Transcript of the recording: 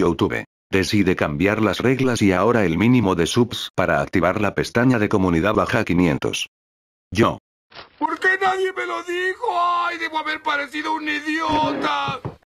YouTube. Decide cambiar las reglas y ahora el mínimo de subs para activar la pestaña de comunidad baja 500. Yo. ¿Por qué nadie me lo dijo? ¡Ay, debo haber parecido un idiota!